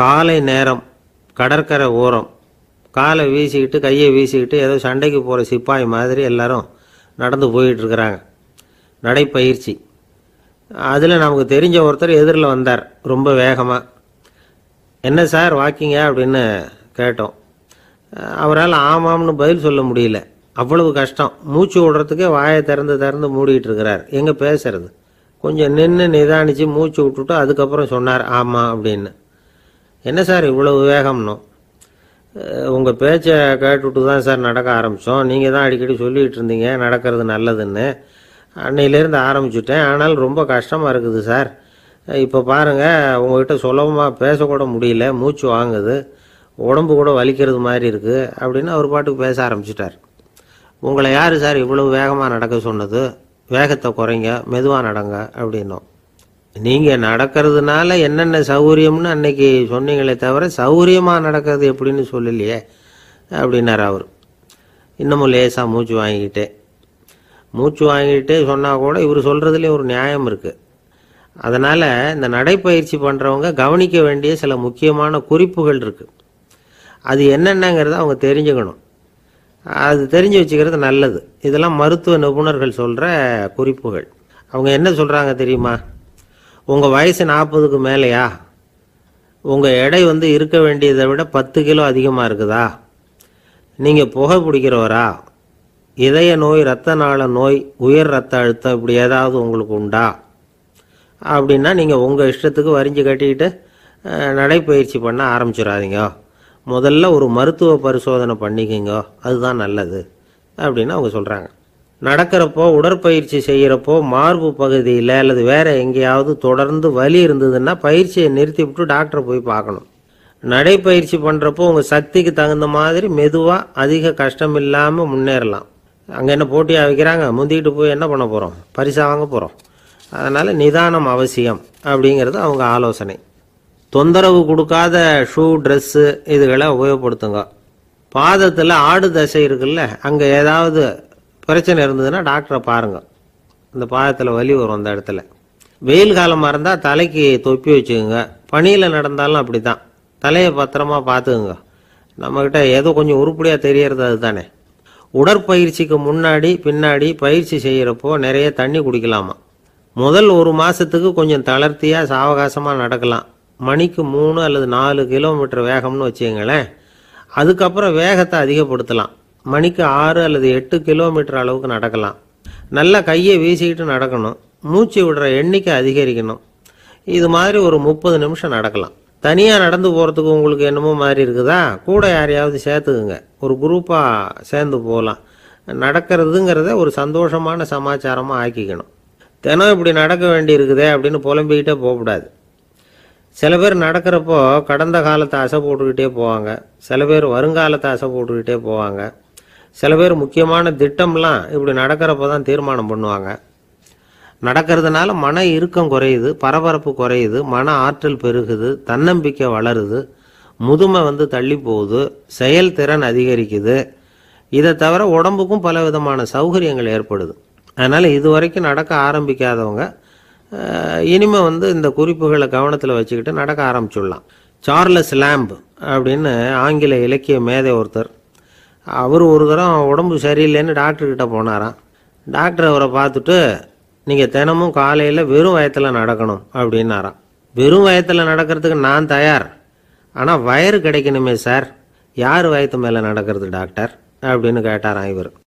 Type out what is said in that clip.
காலை நேரம் கடற்கரை ஓரம் காலை வீசிக்கிட்டு கையை வீசிக்கிட்டு ஏதோ சண்டைக்கு போகிற சிப்பாய் மாதிரி எல்லோரும் நடந்து போயிட்டுருக்குறாங்க நடைப்பயிற்சி அதில் நமக்கு தெரிஞ்ச ஒருத்தர் எதிரில் வந்தார் ரொம்ப வேகமாக என்ன சார் வாக்கிங்க அப்படின்னு கேட்டோம் அவரால் ஆமாம்னு பதில் சொல்ல முடியல அவ்வளவு கஷ்டம் மூச்சு விடுறதுக்கே வாயை திறந்து திறந்து மூடிகிட்டு இருக்கிறார் எங்கே பேசுறது கொஞ்சம் நின்று நிதானித்து மூச்சு விட்டுட்டு அதுக்கப்புறம் சொன்னார் ஆமாம் அப்படின்னு என்ன சார் இவ்வளவு வேகம்னும் உங்கள் பேச்சை கேட்டுவிட்டு தான் சார் நடக்க ஆரம்பித்தோம் நீங்கள் தான் அடிக்கடி சொல்லிகிட்டு இருந்தீங்க நடக்கிறது நல்லதுன்னு அன்னையிலேருந்து ஆரம்பிச்சுட்டேன் ஆனால் ரொம்ப கஷ்டமாக இருக்குது சார் இப்போ பாருங்கள் உங்கள்கிட்ட சுலபமாக பேசக்கூட முடியல மூச்சு வாங்குது உடம்பு கூட வலிக்கிறது மாதிரி இருக்குது அப்படின்னு அவர் பாட்டுக்கு பேச ஆரம்பிச்சிட்டார் உங்களை யார் சார் இவ்வளவு வேகமாக நடக்க சொன்னது வேகத்தை குறைங்க மெதுவாக நடங்க அப்படின்னோம் நீங்கள் நடக்கிறதுனால என்னென்ன சௌகரியம்னு அன்னைக்கு சொன்னீங்களே தவிர சௌகரியமாக நடக்கிறது எப்படின்னு சொல்லலையே அப்படின்னார் அவர் இன்னமும் லேசாக மூச்சு வாங்கிக்கிட்டே மூச்சு வாங்கிக்கிட்டே சொன்னால் கூட இவர் சொல்கிறதுலேயே ஒரு நியாயம் இருக்குது அதனால் இந்த நடைப்பயிற்சி பண்ணுறவங்க கவனிக்க வேண்டிய சில முக்கியமான குறிப்புகள் இருக்குது அது என்னென்னங்கிறத அவங்க தெரிஞ்சுக்கணும் அது தெரிஞ்சு வச்சுக்கிறது நல்லது இதெல்லாம் மருத்துவ நிபுணர்கள் சொல்கிற குறிப்புகள் அவங்க என்ன சொல்கிறாங்க தெரியுமா உங்கள் வயசு நாற்பதுக்கு மேலேயா உங்கள் எடை வந்து இருக்க வேண்டியதை விட பத்து கிலோ அதிகமாக இருக்குதா நீங்கள் புகை பிடிக்கிறவரா இதய நோய் இரத்த நாள நோய் உயர் ரத்த அழுத்தம் இப்படி ஏதாவது உங்களுக்கு உண்டா அப்படின்னா நீங்கள் உங்கள் இஷ்டத்துக்கு வரிஞ்சு கட்டிக்கிட்டு நடைப்பயிற்சி பண்ண ஆரம்பிச்சிடாதீங்க முதல்ல ஒரு மருத்துவ பரிசோதனை பண்ணிக்கோங்க அதுதான் நல்லது அப்படின்னு அவங்க சொல்கிறாங்க நடக்கிறப்போ உடற்பயிற்சி செய்கிறப்போ மார்பு பகுதியில் அல்லது வேறு எங்கேயாவது தொடர்ந்து வலி இருந்ததுன்னா பயிற்சியை நிறுத்தி விட்டு டாக்டரை போய் பார்க்கணும் நடைப்பயிற்சி பண்ணுறப்போ உங்கள் சக்திக்கு தகுந்த மாதிரி மெதுவாக அதிக கஷ்டம் இல்லாமல் முன்னேறலாம் அங்கே என்ன போட்டியாக வைக்கிறாங்க முந்திக்கிட்டு போய் என்ன பண்ண போகிறோம் பரிசாக வாங்க போகிறோம் அதனால் நிதானம் அவசியம் அப்படிங்கிறது அவங்க ஆலோசனை தொந்தரவு கொடுக்காத ஷூ ட்ரெஸ்ஸு இதுகளை உபயோகப்படுத்துங்க பாதத்தில் ஆடு தசை இருக்குல்ல அங்கே ஏதாவது பிரச்சனை இருந்ததுன்னா டாக்டரை பாருங்கள் இந்த பாதத்தில் வலி வரும் அந்த இடத்துல வெயில் காலமாக இருந்தால் தலைக்கு தொப்பி வச்சுக்கோங்க பனியில் நடந்தாலும் அப்படி தான் தலையை பத்திரமா பார்த்துக்குங்க நம்மக்கிட்ட ஏதோ கொஞ்சம் உருப்படியாக தெரியறது அது தானே உடற்பயிற்சிக்கு முன்னாடி பின்னாடி பயிற்சி செய்கிறப்போ நிறைய தண்ணி குடிக்கலாமா முதல் ஒரு மாதத்துக்கு கொஞ்சம் தளர்த்தியாக சாவகாசமாக நடக்கலாம் மணிக்கு மூணு அல்லது நாலு கிலோமீட்டர் வேகம்னு வச்சுக்கங்களேன் அதுக்கப்புறம் வேகத்தை அதிகப்படுத்தலாம் மணிக்கு ஆறு அல்லது எட்டு கிலோமீட்டர் அளவுக்கு நடக்கலாம் நல்லா கையை வீசிக்கிட்டு நடக்கணும் மூச்சு விடுற எண்ணிக்கை அதிகரிக்கணும் இது மாதிரி ஒரு முப்பது நிமிஷம் நடக்கலாம் தனியாக நடந்து போகிறதுக்கு உங்களுக்கு என்னமோ மாதிரி இருக்குதா கூட யாரையாவது சேர்த்துக்குங்க ஒரு குரூப்பாக சேர்ந்து போகலாம் நடக்கிறதுங்கிறத ஒரு சந்தோஷமான சமாச்சாரமாக ஆக்கிக்கணும் தினம் இப்படி நடக்க வேண்டி இருக்குதே அப்படின்னு புலம்பிக்கிட்டே போகக்கூடாது சில பேர் நடக்கிறப்போ கடந்த காலத்தை அசை போட்டுக்கிட்டே போவாங்க சில பேர் வருங்காலத்தை அசை போட்டுக்கிட்டே போவாங்க சில பேர் முக்கியமான திட்டம்லாம் இப்படி நடக்கிறப்ப தான் தீர்மானம் பண்ணுவாங்க நடக்கிறதுனால மன இறுக்கம் குறையுது பரபரப்பு குறையுது மன ஆற்றல் பெருகுது தன்னம்பிக்கை வளருது முதுமை வந்து தள்ளி போகுது செயல்திறன் அதிகரிக்குது இதை தவிர உடம்புக்கும் பல விதமான சௌகரியங்கள் ஏற்படுது அதனால் இது வரைக்கும் நடக்க ஆரம்பிக்காதவங்க இனிமே வந்து இந்த குறிப்புகளை கவனத்தில் வச்சுக்கிட்டு நடக்க ஆரம்பிச்சுடலாம் சார்லஸ் லேம்ப் அப்படின்னு ஆங்கில இலக்கிய மேதை ஒருத்தர் அவர் ஒரு தரம் உடம்பு சரியில்லைன்னு டாக்டர்கிட்ட போனாராம் டாக்டர் அவரை பார்த்துட்டு நீங்கள் தினமும் காலையில் வெறும் வயத்தில் நடக்கணும் அப்படின்னாராம் வெறும் வயத்தில் நடக்கிறதுக்கு நான் தயார் ஆனால் வயறு கிடைக்கணுமே சார் யார் வயத்து மேலே நடக்கிறது டாக்டர் அப்படின்னு கேட்டாராம் இவர்